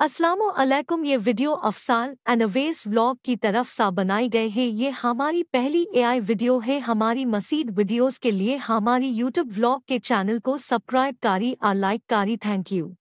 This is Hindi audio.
असलम ये video Afsal and Awais vlog की तरफ सा बनाए गए हैं ये हमारी पहली एआई वीडियो है हमारी मसीद वीडियोस के लिए हमारी यूट्यूब ब्लॉग के चैनल को सब्सक्राइब कारी और लाइक कारी थैंक यू